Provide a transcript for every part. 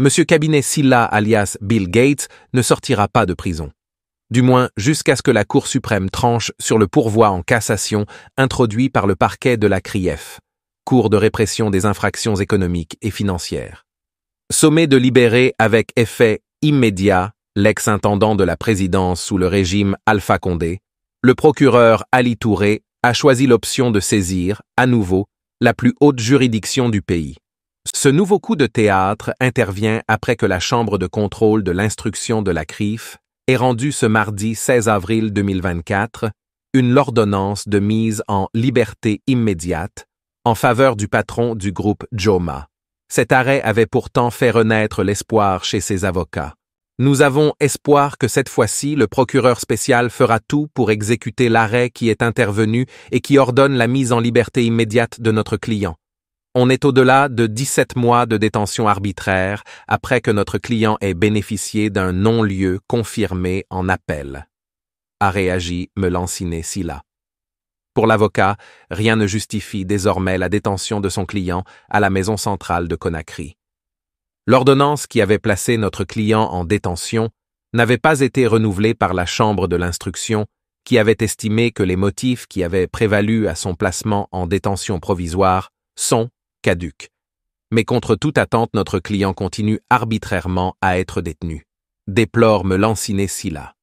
M. Cabinet Silla alias Bill Gates ne sortira pas de prison. Du moins jusqu'à ce que la Cour suprême tranche sur le pourvoi en cassation introduit par le parquet de la CRIEF, Cour de répression des infractions économiques et financières. Sommé de libérer avec effet immédiat l'ex-intendant de la présidence sous le régime Alpha Condé, le procureur Ali Touré a choisi l'option de saisir, à nouveau, la plus haute juridiction du pays. Ce nouveau coup de théâtre intervient après que la Chambre de contrôle de l'instruction de la CRIF ait rendu ce mardi 16 avril 2024 une l'ordonnance de mise en liberté immédiate en faveur du patron du groupe Joma. Cet arrêt avait pourtant fait renaître l'espoir chez ses avocats. Nous avons espoir que cette fois-ci, le procureur spécial fera tout pour exécuter l'arrêt qui est intervenu et qui ordonne la mise en liberté immédiate de notre client, on est au-delà de 17 mois de détention arbitraire après que notre client ait bénéficié d'un non-lieu confirmé en appel. A réagi Melanciné Silla. Pour l'avocat, rien ne justifie désormais la détention de son client à la maison centrale de Conakry. L'ordonnance qui avait placé notre client en détention n'avait pas été renouvelée par la Chambre de l'instruction, qui avait estimé que les motifs qui avaient prévalu à son placement en détention provisoire sont Caduc. Mais contre toute attente, notre client continue arbitrairement à être détenu. Déplore me lanciner Silla.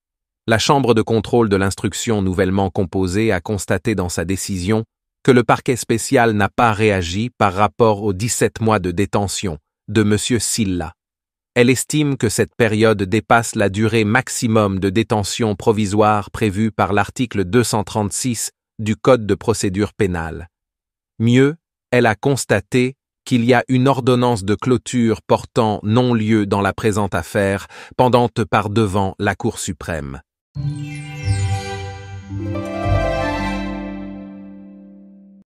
La Chambre de contrôle de l'instruction nouvellement composée a constaté dans sa décision que le parquet spécial n'a pas réagi par rapport aux 17 mois de détention de M. Silla. Elle estime que cette période dépasse la durée maximum de détention provisoire prévue par l'article 236 du Code de procédure pénale. Mieux, elle a constaté qu'il y a une ordonnance de clôture portant non-lieu dans la présente affaire, pendante par devant la Cour suprême.